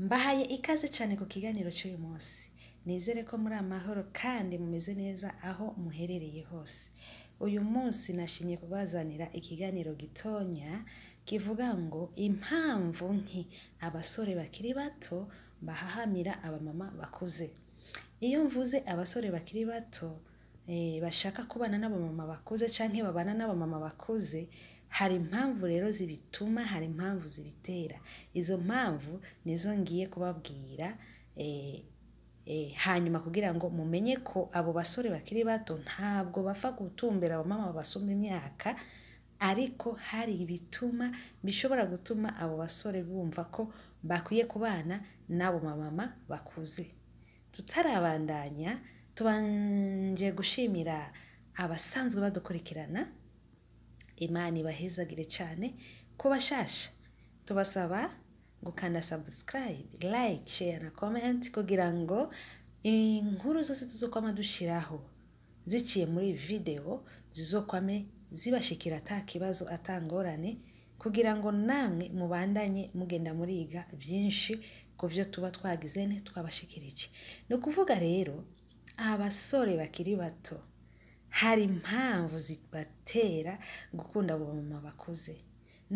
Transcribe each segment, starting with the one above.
mbahaye ikaze cyane ku kiganiro cy'uyu munsi nizere ko muri amahoro kandi mumeze neza aho muherereye hose uyu munsi nashimye kubazanira ikiganiro gitonya kivuga ngo impamvu nki abasore bakiri bato bahahamira abamama bakuze iyo mvuze abasore bakiri bato eh, bashaka kubana n'abamama bakuze cyangwa babana n'abamama bakuze hari impamvu rero zibituma hari impamvu zibitera izo mpamvu nizo ngiye kubabwira eh, eh, hanyuma kugira ngo mumenye ko abo basore bakiri bato ntabwo bapfa gutumbera mama babasoma imyaka ariko hari ibituma bishobora gutuma abo basore bumva ko bakwiye kubana n'abo mama bakuze tutarabandanya tubanje gushimira abasanzwe badukurikirana imana ibahezagire cyane ko bashasha tubasaba gukanda sabusikarayibe layike sheya na komenti kugira ngo inkuru zose tuzokwama dushyiraho ziciye muri videwo zizokwame zibashikira ata kibazo atangorane kugira ngo namwe mubandanye mugenda muriga byinshi ku byo tuba twagizene twabashikira iki ni ukuvuga rero abasore bakiri bato hari impamvu zibatera gukunda abo bamama bakuze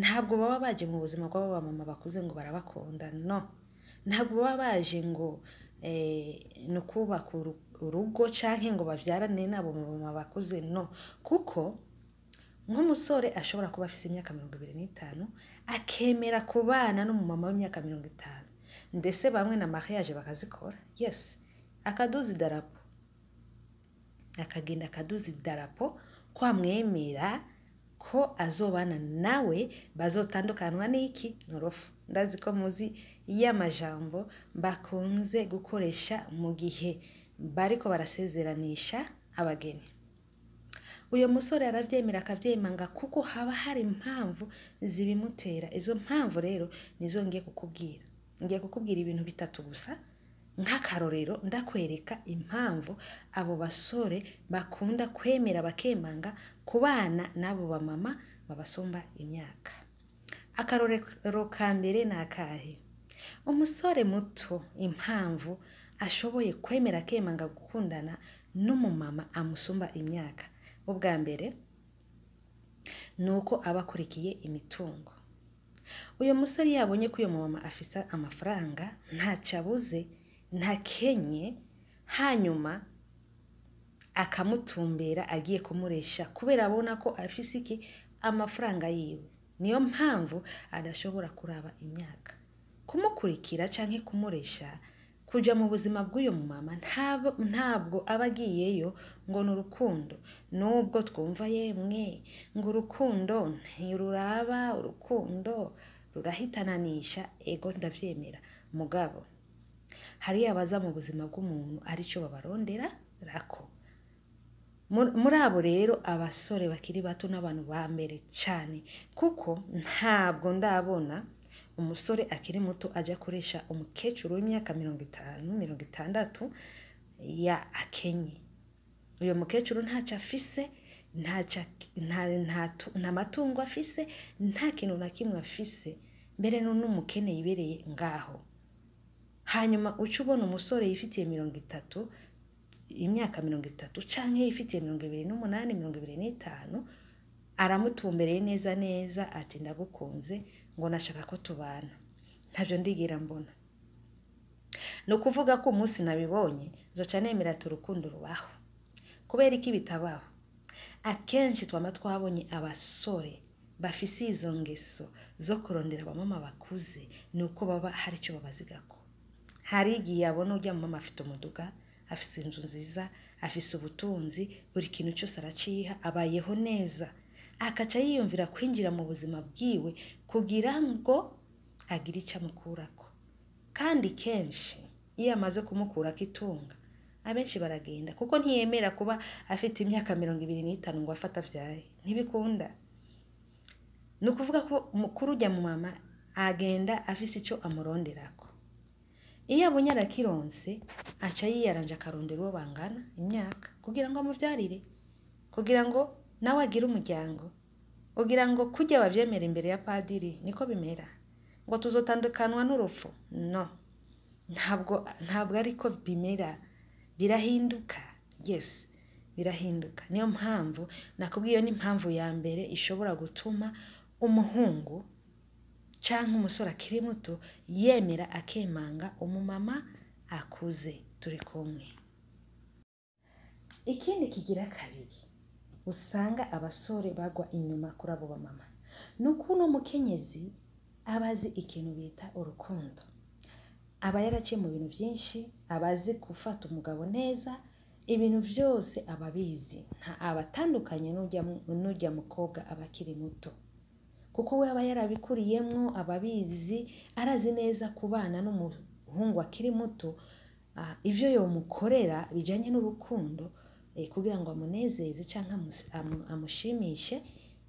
ntabwo baba baje mu buzima bw'abo bamama bakuze ngo barabakunda no ntabwo baba baje ngo eh, ni ukubaka urugo cyangwa ngo babyarane n'abo bamama bakuze no kuko nk'umusore ashobora kuba afite imyaka mirongo ibiri n'itanu akemera kubana n'umumama w'imyaka mirongo itanu ndetse bamwe na mariage bakazikora yes akaduzi idarapo akagenda akaduza idarapo kwamwemera ko azobana nawe bazotandukanwa n'iki n'urufu ndazi ko muzi y'amajambo bakunze gukoresha mu gihe bariko barasezeranisha abageni uyu musore arabyemera akabyemanga kuko haba hari impamvu zibimutera izo mpamvu rero nizo ngiye kukubwira ngiye kukubwira ibintu bitatu gusa nk'akarorero ndakwereka impamvu abo basore bakunda kwemera bakemanga kubana n'abo bamama babasumba imyaka akarorero ka mbere ni akahe umusore muto impamvu ashoboye kwemera akemanga gukundana n'umumama amusumba imyaka ubwa mbere ni uko aba akurikiye imitungo uyu musore yabonye ko uyu mumama afisa amafaranga ntacyo abuze ntakenye hanyuma akamutumbera agiye kumuresha kubera abona ko afise iki amafaranga yiwe niyo mpamvu adashobora kuraba imyaka kumukurikira cyangwa kumuresha kujya mu buzima bw'uyu mumama ntabwo aba agiyeyo ngo ni urukundo nubwo twumva yemwe ngo urukundo ntiruraba urukundo rurahitananisha ego ndabyemera mugabo hari abaza mu buzima bw'umuntu aricyo babarondera rako muri abo rero abasore bakiri bato n'abantu ba mbere cyane kuko ntabwo ndabona umusore akiri muto ajya akoresha umukecuru w'imyaka mirongo itanu mirongo itandatu ya akenye uyu mukecuru ntacyo afise nta matungo afise nta kintu na kimwe afise mbere n'umukene yibereye ngaho hanyuma uca ubona umusore yifitiye mirongo itatu imyaka mirongo itatu cyangwa yifitiye mirongo ibiri n'umunani mirongo ibiri n'itanu aramutumbereye neza neza ati ndagukunze ngo nashaka ko tubana ntabyo ndigira mbona ni ukuvuga ko umunsi nabibonye nzoca nemera turukundo rubaho kubera ko ibitabaho akenshi twaba twabonye abasore bafise izo ngeso zo kurondera abamama bakuze ni uko baba hari icyo babaziga ko hari igihe yabona mama afite umuduga afite inzu nziza afite ubutunzi buri kintu cyose araciha abayeho neza akaca yiyumvira kwinjira mu buzima bwiwe kugira ngo agire icyo amukurako kandi kenshi iyo amaze kumukurako itunga abenshi baragenda kuko ntiyemera kuba afite imyaka mirongo ibiri n'itanu ngo afate abyaye ntibikunda ni ukuvuga ko mukuru ujya mu mama agenda afise icyo amuronderako iyo abonye arakironse aca yiyaranje akarondera uwo bangana imyaka kugira ngo amubyarire kugira ngo nawe agire umuryango kugira ngo kujya babyemera imbere ya padiri niko bimera ngo tuzotandukanwa n'urupfu no ntabwo ntabwo ariko bimera birahinduka Yes birahinduka niyo mpamvu nakubwiye n'impamvu ya mbere ishobora gutuma umuhungu cyangwa umusore akiri muto yemera akemanga umumama akuze turi kumwe ikindi kigira kabiri usanga abasore bagwa inyuma kuri abo bamama ni ukuntu umukenyezi aba azi ikintu bita urukundo aba yaraciye mu bintu byinshi aba azi gufata umugabo neza ibintu byose aba abizi nta abatandukanye n'ujya mukobwa aba akiri muto kuko we aba yarabikuriyemo ababizi arazi neza kubana n'umuhungu akiri muto ibyo yamukorera bijyanye n'urukundo e, kugira ngo amunezeze cyangwa amushimishe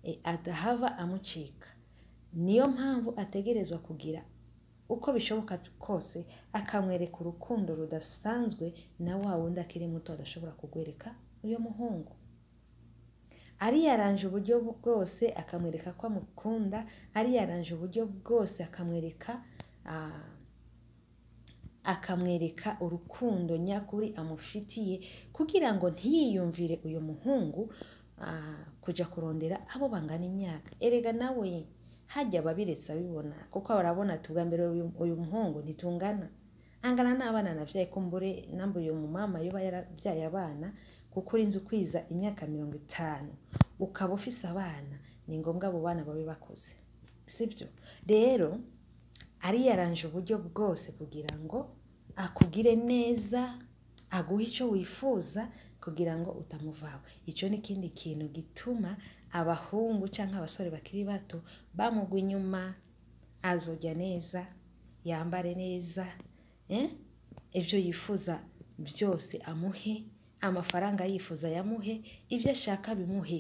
e, adahava amucika niyo mpamvu ategerezwa kugira uko bishoboka kose akamwereka urukundo rudasanzwe na wa wundi akiri muto adashobora kugwereka uyu muhungu ariyaranje uburyo bwose akamwereka ko amukunda ariyaranje uburyo bwose akamwereka akamwereka urukundo nyakuri amufitiye kugira ngo ntiyiyumvire uyu muhungu kujya kurondera abo bangana imyaka erega nawe hajya ababiretse abibona kuko barabona mbere uyu muhungu ntitungana angana n'abana nabyaye kumbure nambuye uyu mumama yuba yarabyaye abana kuko urinze ukwiza imyaka mirongo itanu ukaba ufise abana ni ngombwa abo bana babe bakuze sibyo rero ari yaranje uburyo bwose kugira ngo akugire neza aguhe icyo wifuza kugira ngo utamuvaho icyo ni ikindi kintu gituma abahungu cyangwa abasore bakiri bato bamugwa inyuma azojya neza yambare neza eh? ibyo yifuza byose amuhe amafaranga yifuza yamuhe ibyo ashaka bimuhe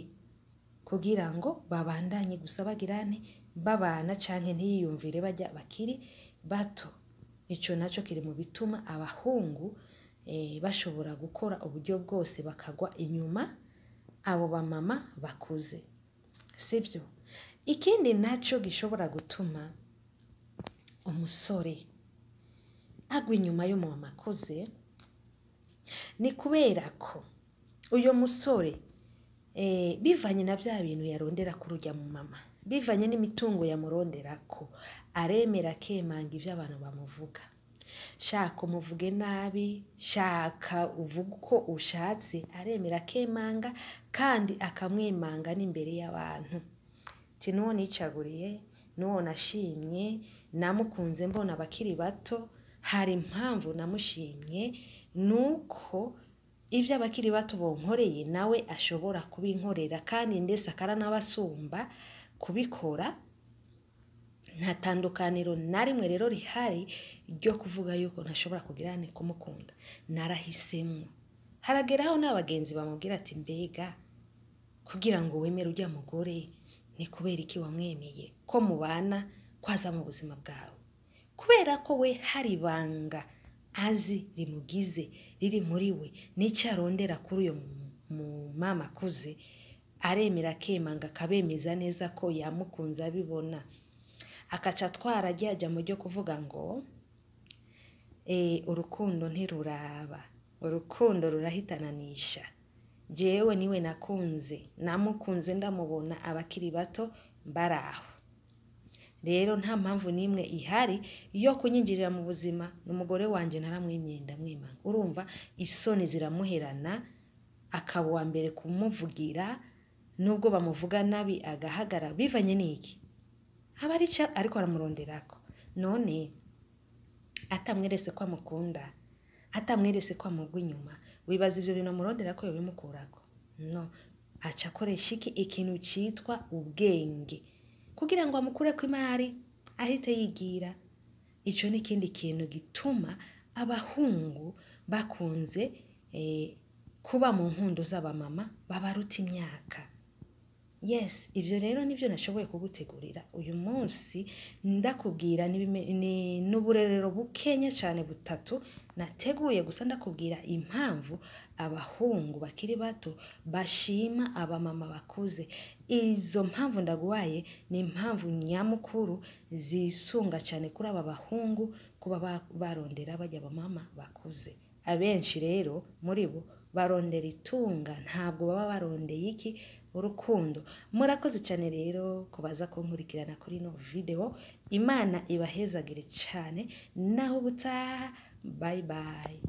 kugira ngo babandanye gusa bagirane babana canke ntiyiyumvire bajya bakiri bato ico naco kiri mu bituma abahungu eh, bashobora gukora uburyo bwose bakagwa inyuma abo bamama bakuze sibyo ikindi nacyo gishobora gutuma umusore agwa inyuma y'umumama akuze ni kubera ko uyu musore eh, bivanye na bya bintu yarondera ku rujya mu mama bivanye n'imitungo yamurondera ko aremera akemanga ibyo abantu bamuvuga shaka umuvuge nabi shaka uvuge uko ushatse aremera akemanga kandi akamwemanga n'imbere y'abantu n'uwo nicaguriye n'uwo nashimye namukunze mbona abakiri bato hari impamvu namushimye ni uko ibyo abakiri bato bonkoreye nawe ashobora kubinkorera kandi ndetse n’abasumba kubikora nta tandukaniro na rimwe rero rihari ryo kuvuga yuko ntashobora kugira ni kumukunda narahisemo harageraho n'abagenzi bamubwira ati mbega kugira ngo wemere ujya mugore ni kubera iki wamwemeye ko mubana kwaza mu buzima bwawe kubera ko we hari ibanga azi rimugize riri muri we n'icyo arondera kuri uyu mama akuze aremera akemanga akabemeza neza ko yamukunze abibona akaca atwara ajya mu byo kuvuga ngo eh, urukundo ntiruraba urukundo rurahitananisha jewe niwe nakunze namukunze ndamubona abakiri bato mbaraho rero nta mpamvu n'imwe ihari yo kunyinjirira mu buzima n'umugore wanjye naramwimye ndamwimana urumva isoni ziramuherana akaba uwa mbere kumuvugira nubwo bamuvuga nabi agahagara bivanye n'iki aba arica ariko aramurondera ko none atamwerese ko amukunda atamwerese ko amugwa inyuma wibaza ibyo bintu amurondera ko yabimukura ko no aca akoresha iki ikintu cyitwa ubwenge kugira ngo amukure ku imari ahite yigira icyo ni ikindi kintu gituma abahungu bakunze eh, kuba mu nkundo z'abamama babaruta imyaka yes ibyo rero nibyo nashoboye kugutegurira uyu munsi ndakubwira n'uburerero bukenya cyane butatu nateguye gusa ndakubwira impamvu abahungu bakiri bato bashima abamama bakuze izo mpamvu ndaguhaye ni impamvu nyamukuru zisunga cyane kuri aba bahungu kuba barondera bajya abamama bakuze abenshi rero muri bo barondera itunga ntabwo baba barondeye iki urukundo murakoze cyane rero kubaza kunkurikirana kuri ino videwo imana ibahezagire cyane naho ubutaha bayi bayi